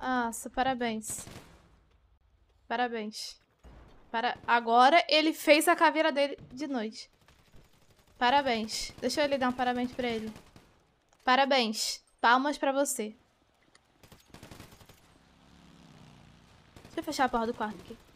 Nossa, parabéns. Parabéns. Para... Agora ele fez a caveira dele de noite. Parabéns. Deixa eu lhe dar um parabéns pra ele. Parabéns. Palmas pra você. Deixa eu fechar a porta do quarto aqui.